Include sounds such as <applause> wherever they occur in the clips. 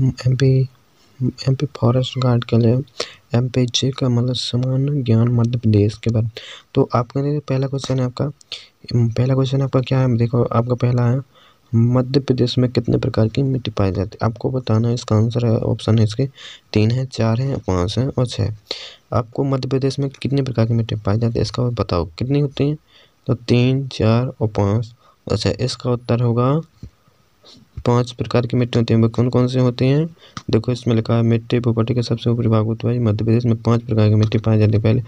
MP. MP. Forest guard के लिए M P जे का मतलब समान ज्ञान मध्य प्रदेश के बाद तो आपके लिए पहला क्वेश्चन है आपका पहला क्वेश्चन आपका क्या है देखो आपका पहला है मध्य प्रदेश में कितने प्रकार की मिट्टी पाई जाती है आपको बताना है इसका आंसर है ऑप्शन है इसके तीन है चार है पाँच है और छः आपको मध्य प्रदेश में कितने प्रकार की मिट्टी पाई जाती है इसका बताओ कितनी होती है तो तीन चार और पाँच अच्छा इसका उत्तर होगा पांच प्रकार के मिट्टी होती है वो कौन कौन से होते हैं देखो इसमें लिखा है मिट्टी भूपट्टी का सबसे ऊपरी भाग होता है मध्य प्रदेश में पांच प्रकार की मिट्टी पाई जाती है पहले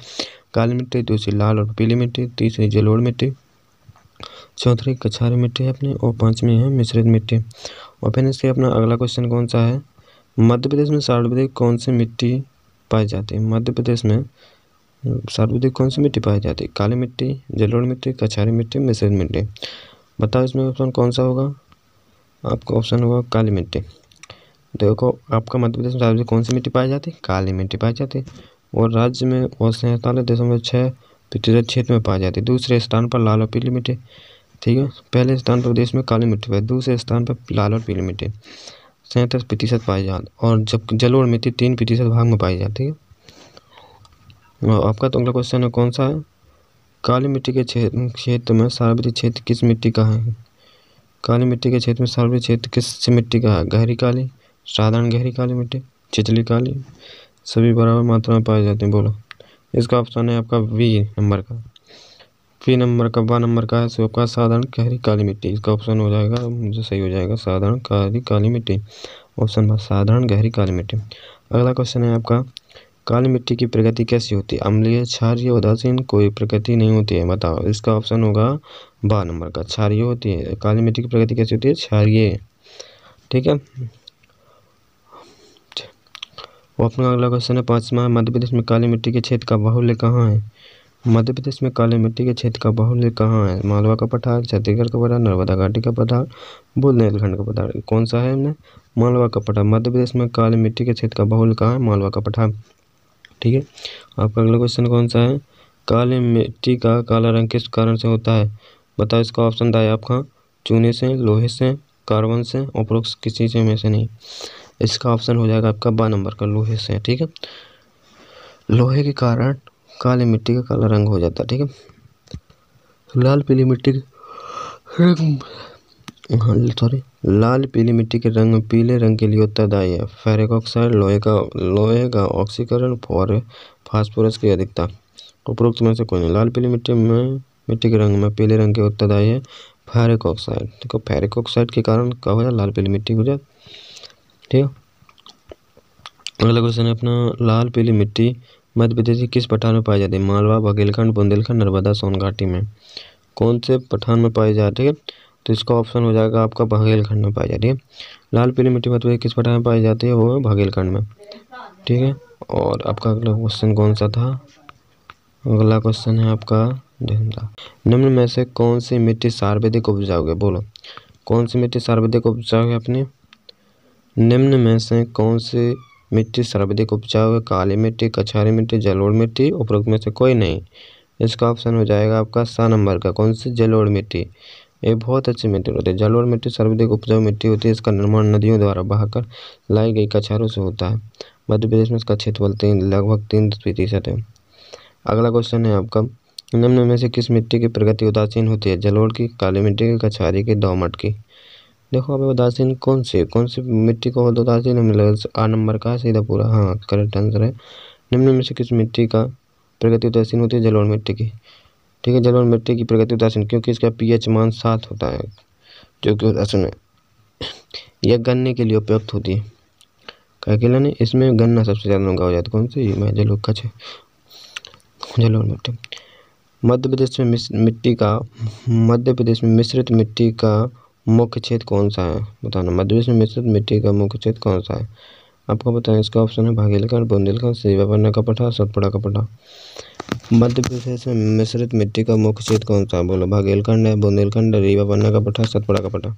काली मिट्टी दूसरी लाल और पीली मिट्टी तीसरी जलोड़ मिट्टी चौथी कछारी मिट्टी है अपने और पाँचवीं है मिश्रित मिट्टी और फिर इसके अपना अगला क्वेश्चन कौन सा है मध्य प्रदेश में सर्वाधिक कौन सी मिट्टी पाई जाती है मध्य प्रदेश में सर्वाधिक कौन सी मिट्टी पाई जाती है काली मिट्टी जलोड़ मिट्टी कछारी मिट्टी मिश्रित मिट्टी बताओ इसमें ऑप्शन कौन सा होगा आपका ऑप्शन होगा काली मिट्टी देखो आपका मध्य प्रदेश में राज्य में कौन सी मिट्टी पाई जाती है काली मिट्टी पाई जाती है और राज्य में और सैंतालीस दशमलव छः प्रतिशत क्षेत्र में पाई जाती है दूसरे स्थान पर लाल और पीली मिट्टी ठीक है पहले स्थान पर देश में काली मिट्टी पाई दूसरे स्थान पर लाल और पीली मिट्टी सैंतीस प्रतिशत पाई जाती और जब जलोड़ मिट्टी तीन प्रतिशत भाग में पाई जाती है और आपका तो अगला क्वेश्चन है कौन सा है काली मिट्टी के क्षेत्र में सार्वजनिक क्षेत्र किस मिट्टी का है काली मिट्टी के क्षेत्र में सर्वे क्षेत्र किस मिट्टी का है गहरी काली साधारण गहरी काली मिट्टी चिचली काली सभी बराबर मात्रा में पाए जाते हैं बोलो इसका ऑप्शन है आपका वी नंबर का वी नंबर का व नंबर का है सो आपका साधारण गहरी काली मिट्टी इसका ऑप्शन हो जाएगा मुझे सही हो जाएगा साधारण काली काली मिट्टी ऑप्शन बा साधारण गहरी काली मिट्टी अगला क्वेश्चन है आपका काली मिट्टी की प्रगति कैसी होती है अम्लीय क्षारिय उदासीन कोई प्रगति नहीं होती है बताओ इसका ऑप्शन होगा बारह नंबर का क्षारिय होती है काली मिट्टी की प्रगति कैसी होती है क्षारिय ठीक है अपना अगला क्वेश्चन है पांचवा मध्य प्रदेश में काली मिट्टी के क्षेत्र का बाहुल्य कहाँ है मध्य प्रदेश में काली मिट्टी के क्षेत्र का बाहुल्य कहाँ है मालवा का पठार छत्तीसगढ़ का पठार नर्मदा घाटी का पठार बुंदेलखंड का पठार कौन सा है हमने मालवा का पठार मध्य प्रदेश में काली मिट्टी के क्षेत्र का बाहुल्य कहाँ है मालवा का पठार ठीक है आपका अगला क्वेश्चन कौन सा है काले मिट्टी का काला रंग किस कारण से होता है बताओ इसका ऑप्शन दाए आपका चूने से लोहे से कार्बन से उपरोक्स किसी से में से नहीं इसका ऑप्शन हो जाएगा आपका बा नंबर का लोहे से ठीक है लोहे के कारण काली मिट्टी का काला रंग हो जाता है ठीक है लाल पीली मिट्टी रंग सॉरी हाँ, लाल पीली मिट्टी के रंग पीले रंग के लिए उत्तरदायी है फेरिक ऑक्साइड लोहे का लोहे का ऑक्सीकरण और फास्फोरस की अधिकता उपरोक्त में से कोई नहीं लाल पीली मिट्टी में मिट्टी के रंग में पीले रंग के उत्तरदायी है फेरिक ऑक्साइड देखो फेरिक ऑक्साइड के कारण क्या हो जाए लाल पीली मिट्टी हो जाए ठीक है अगला क्वेश्चन है अपना लाल पीली मिट्टी मध्य प्रदेश की किस पठान में पाई जाती है मालवा बघेलखंड बुंदेलखंड नर्मदा सोन घाटी में कौन से पठान में पाई जाती है तो इसका ऑप्शन हो जाएगा आपका बघेलखंड में पाई जाती है लाल पीली मिट्टी मतलब किस पठार में पाई जाती है वो बघेलखंड में ठीक है और आपका अगला क्वेश्चन कौन सा था अगला क्वेश्चन है आपका निम्न में से कौन सी मिट्टी सर्वाधिक उपजाऊ है बोलो कौन सी मिट्टी सर्वाधिक उपजाऊ है अपनी निम्न में से कौन सी मिट्टी सर्वाधिक उपजाऊ है काली मिट्टी कछारी मिट्टी जलोड़ मिट्टी उपरोक्त में से कोई नहीं इसका ऑप्शन हो जाएगा आपका सा नंबर का कौन सी जलोड़ मिट्टी ये बहुत अच्छी मिट्टी होती है जलोर मिट्टी सर्वाधिक उपजाऊ मिट्टी होती है इसका निर्माण नदियों द्वारा बहाकर लाई गई कछारों से होता है मध्य प्रदेश में इसका क्षेत्रफल तीन लगभग तीन प्रतिशत है अगला क्वेश्चन है आपका निम्न में से किस मिट्टी की प्रगति उदासीन होती है जलोड़ की काली मिट्टी की कछारी की दोमट की देखो अभी उदासीन कौन सी कौन सी मिट्टी को उदासीन है आठ नंबर का सीधा पूरा हाँ करेक्ट आंसर है निम्न में से किस मिट्टी का प्रगति उदासीन होती है जलोड़ मिट्टी की ठीक है जलवन मिट्टी की प्रगति उदासीन क्योंकि इसका पीएच मान सात होता है जो कि उदासीन है यह गन्ने के लिए उपयुक्त होती है कहकेला ने इसमें गन्ना सबसे ज़्यादा उगा हो जाता है कौन सी मैं जलो का छः मिट्टी मध्य प्रदेश में मिट्टी का मध्य प्रदेश में मिश्रित मिट्टी का मुख्य क्षेत्र कौन सा है बताना मध्य प्रदेश में मिश्रित मिट्टी का मुख्य क्षेत्र कौन सा है आपको बताएं इसका ऑप्शन है भागीलखंड बुंदेलखंड सीवापन्ना का पठा सतपुड़ा का पठा हाँ, हाँ। मध्य प्रदेश में मिश्रित मिट्टी का मुख्य क्षेत्र कौन सा बोलो भागेलखंड है बुंदेलखंड रीवापन्ना का हाँ, पठा सतपुड़ा का पठा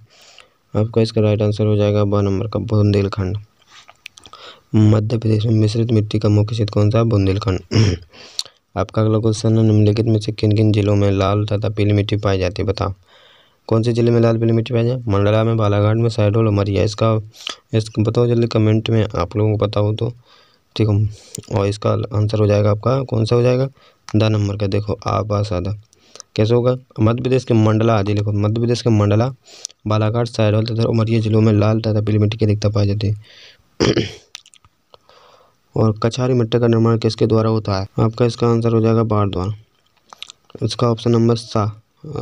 आपका इसका राइट आंसर हो जाएगा ब नंबर का बुंदेलखंड मध्य प्रदेश में मिश्रित मिट्टी का मुख्य क्षेत्र कौन सा है बुंदेलखंड <clears throat> आपका अगला क्वेश्चन है निम्नलिखित में से किन किन जिलों में लाल तथा पीली मिट्टी पाई जाती है बताओ कौन से ज़िले में लाल पीली मिट्टी पाई जाए मंडला में बालाघाट में साइडोल उमरिया इसका इसको बताओ जल्दी कमेंट में आप लोगों को पता हो तो ठीक है और इसका आंसर हो जाएगा आपका कौन सा हो जाएगा द नंबर का देखो आबा कैसे होगा मध्य प्रदेश के मंडला आदि लिखो मध्य प्रदेश के मंडला बालाघाट साइडोल तथा उमरिया जिलों में लाल तथा पीली मिट्टी की अधिकता पाई जाती है <clears throat> और कछारी मिट्टी का निर्माण किसके द्वारा होता है आपका इसका आंसर हो जाएगा बाढ़ द्वारा इसका ऑप्शन नंबर सा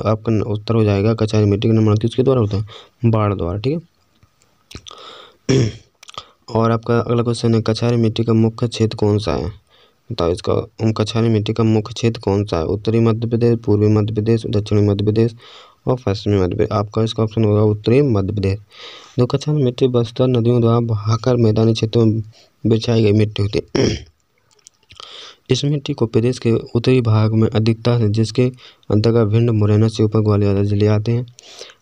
आपका उत्तर हो जाएगा कचहरी मीटिंग नंबर उनतीस के द्वारा होता है बाढ़ द्वारा ठीक है <clears throat> और आपका अगला क्वेश्चन है कचहरी मिट्टी का मुख्य क्षेत्र कौन सा है बताओ इसका कचहरी मिट्टी का मुख्य क्षेत्र कौन सा है उत्तरी मध्य प्रदेश पूर्वी मध्य प्रदेश दक्षिणी मध्य प्रदेश और पश्चिमी मध्य प्रदेश आपका इसका ऑप्शन होगा उत्तरी मध्य प्रदेश जो कचहरी मिट्टी बस्तर नदियों द्वारा बहाकर मैदानी क्षेत्रों में बिछाई गई मिट्टी होती है <clears throat> इस मिट्टी को प्रदेश के उत्तरी भाग में अधिकता है जिसके अंतर्गत भिंड मुरैना से ऊपर ग्वालियर जिले आते हैं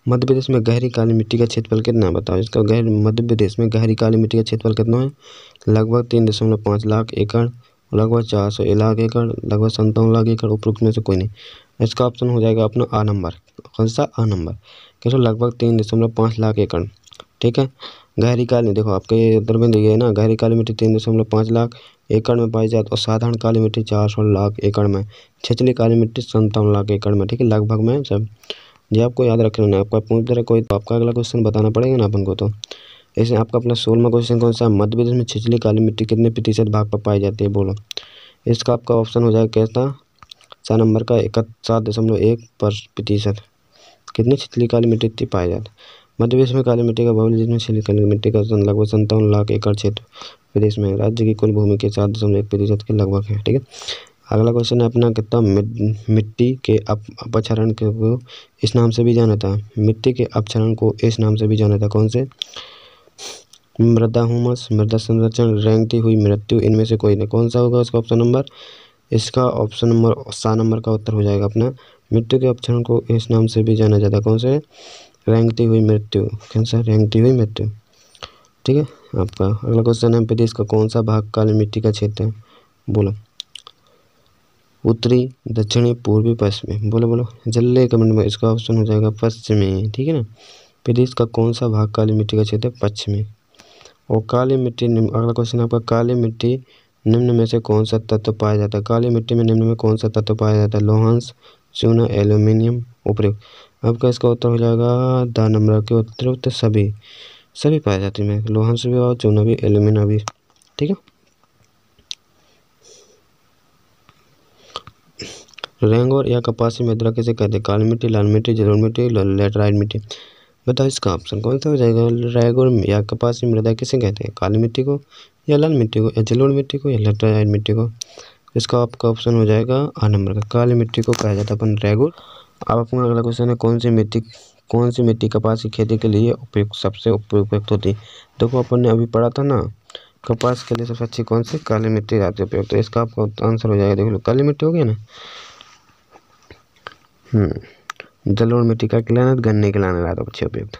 मध्य प्रदेश में गहरी काली मिट्टी का क्षेत्रफल कितना है बताओ इसका गहरी मध्य प्रदेश में गहरी काली मिट्टी का क्षेत्रफल कितना है लगभग तीन दशमलव पाँच लाख एकड़ लगभग चार सौ लाख एकड़ लगभग संतावन लाख एकड़ उपरोक्त में से कोई नहीं इसका ऑप्शन हो जाएगा अपना आ नंबर कौन सा आ नंबर कैसे लगभग तीन दशमलव पाँच लाख एकड़ ठीक है गहरी काली देखो आपके इधर में देखिए ना गहरी काली मिट्टी तीन दशमलव पाँच लाख एकड़ में पाई जाती और साधारण काली मिट्टी चार सौ लाख एकड़ में छिछली काली मिट्टी संतावन लाख एकड़ में ठीक है लगभग में सब ये आपको याद रखना है आपका पूछ तरह कोई तो आपका अगला क्वेश्चन बताना पड़ेगा ना अपन को तो इसमें आपका अपना सोलह क्वेश्चन कौन सा मध्य प्रदेश में छिछली काली मिट्टी कितने प्रतिशत भाग पर पाई जाती है बोलो इसका आपका ऑप्शन हो जाएगा कैसा सा नंबर का एक सात दशमलव एक पर प्रतिशत कितनी छिछली काली मिट्टी पाई जाती है मध्य प्रदेश में काली मिट्टी का भवन जिसमें छिलका काली मिट्टी का लगभग संतावन लाख एकड़ क्षेत्र प्रदेश में राज्य की कुल भूमि के सात दशमलव एक प्रतिशत के लगभग है ठीक है अगला क्वेश्चन है अपना कितना मिट्टी के अप अपक्षरण को इस नाम से भी जाना था मिट्टी के अपक्षरण को इस नाम से भी जाना था कौन से मृदा हुमस मृदा संरक्षण रेंगती हुई मृत्यु इनमें से कोई नहीं कौन सा होगा इसका ऑप्शन नंबर इसका ऑप्शन नंबर सात नंबर का उत्तर हो जाएगा अपना मिट्टी के अपक्षरण को इस नाम से भी जाना जाता है कौन से रैंकती हुई मृत्यु कैंसर रैंकती हुई मृत्यु ठीक है आपका अगला क्वेश्चन है प्रदेश का कौन सा भाग काली मिट्टी का क्षेत्र है बोलो उत्तरी दक्षिणी पूर्वी पश्चिमी बोलो बोलो जल्दी कमेंट में इसका ऑप्शन हो जाएगा पश्चिमी ठीक है ना प्रदेश का कौन सा भाग काली मिट्टी का क्षेत्र है पश्चिमी और काली मिट्टी अगला क्वेश्चन आपका काली मिट्टी निम्न में से कौन सा तत्व पाया जाता है काली मिट्टी में निम्न में कौन सा तत्व पाया जाता है लोहांस चूना एल्यूमिनियम उपयुक्त आपका इसका उत्तर हो जाएगा द नंबर के उत्तर उत्तर सभी सभी पाए जाते हैं लोहन से भी और चूना भी एल्यूमिना भी ठीक है रेंगोर या कपासी मृदा किसे कहते हैं काली मिट्टी लाल मिट्टी जलोर मिट्टी लेटराइट मिट्टी बताओ इसका ऑप्शन कौन सा हो जाएगा रेंगोर या कपासी मृदा किसे कहते हैं काली मिट्टी को या लाल मिट्टी को या जलोर मिट्टी को या लेटराइट मिट्टी को इसका आपका ऑप्शन हो जाएगा आ नंबर का काली मिट्टी को कहा जाता है अपन रेगुर अब अपना अगला क्वेश्चन है कौन सी मिट्टी कौन सी मिट्टी कपास की खेती के लिए उपयुक्त सबसे उपयुक्त होती है देखो अपन ने अभी पढ़ा था ना कपास के लिए सबसे अच्छी कौन सी काली मिट्टी रहती है उपयुक्त तो इसका आपका आंसर हो जाएगा देख लो काली मिट्टी हो गया ना हम्म, जलोड़ मिट्टी का किलाना गन्ने के लाने रहा अच्छी उपयुक्त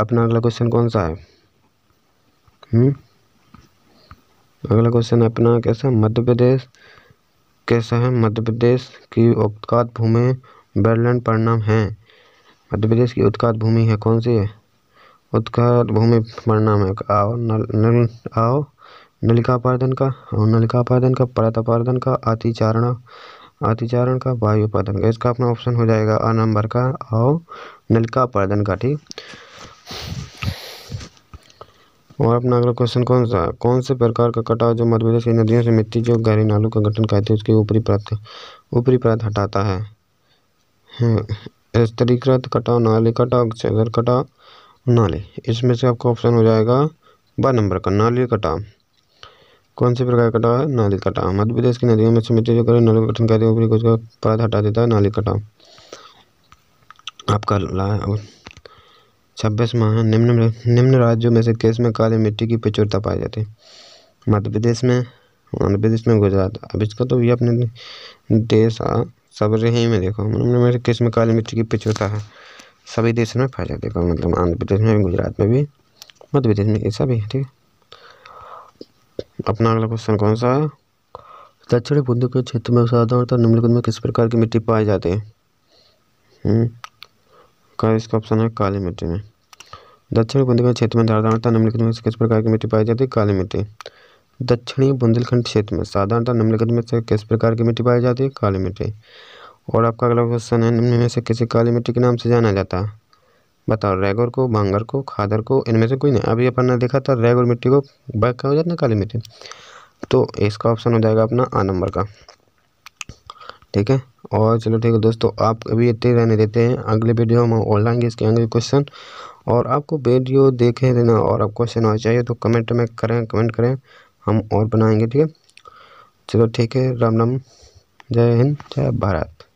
अपना अगला क्वेश्चन कौन सा है हम्म, अगला क्वेश्चन अपना कैसा मध्य प्रदेश कैसा है मध्य प्रदेश की औकात भूमि बर्लिन परिणाम है मध्य प्रदेश की उत्खात भूमि है कौन सी है उत्खात भूमि परिणाम है आओ नल नल आओ नलिका अपराधन का और नलिका अपराधन का परत अपराधन का अतिचारण अतिचारण का वायु अपराधन का इसका अपना ऑप्शन हो जाएगा आ नंबर का आओ नलिका अपराधन का ठीक और अपना अगला क्वेश्चन कौन सा कौन से प्रकार का कटाव जो मध्य प्रदेश की नदियों से मिट्टी जो गहरी नालों का गठन करते हैं उसके ऊपरी परत ऊपरी परत हटाता है हाँ, स्तरीकृत कटा नाली कटा अक्षर कटा नाली इसमें से आपका ऑप्शन हो जाएगा ब नंबर का नाली कटा कौन से प्रकार कटा है नाली कटा मध्य प्रदेश की नदियों में समिति जो करें नाली गठन कहते हैं उसका पद हटा देता है नाली कटा आपका छब्बीस माह निम्न निम्न राज्यों में से केस में काली मिट्टी की प्रचुरता पाई जाती है मध्य प्रदेश में मध्य प्रदेश में गुजरात अब इसका तो ये अपने देश सब यहीं में देखो मतलब मेरे किस्म में काली मिर्च की पिच होता है सभी देश में फैला देखो मतलब आंध्र प्रदेश में गुजरात में भी मध्य प्रदेश में ऐसा भी है ठीक अपना अगला क्वेश्चन कौन सा है दक्षिणी बुद्ध के क्षेत्र में साधारणतः निम्नलिखित में किस प्रकार की मिट्टी पाई जाती है हम्म, का इसका ऑप्शन है काली मिट्टी में दक्षिण के क्षेत्र में साधारणतः निम्नलिखित में किस प्रकार की मिट्टी पाई जाती है काली मिट्टी दक्षिणी बुंदेलखंड क्षेत्र में साधारणतः निम्नलिखित में से किस प्रकार की मिट्टी पाई जाती है काली मिट्टी और आपका अगला क्वेश्चन है निम्न में से किसी काली मिट्टी के नाम से जाना जाता है बताओ रेगोर को भांगर को खादर को इनमें से कोई नहीं अभी अपन ने देखा था रेगोर मिट्टी को बैक क्या हो जाता है काली मिट्टी तो इसका ऑप्शन हो जाएगा अपना आ नंबर का ठीक है और चलो ठीक है दोस्तों आप अभी इतने रहने देते हैं अगले वीडियो हम और लाएंगे इसके अगले क्वेश्चन और आपको वीडियो देखे देना और आप क्वेश्चन आना चाहिए तो कमेंट में करें कमेंट करें हम और बनाएंगे ठीक है चलो ठीक है राम राम जय हिंद जय भारत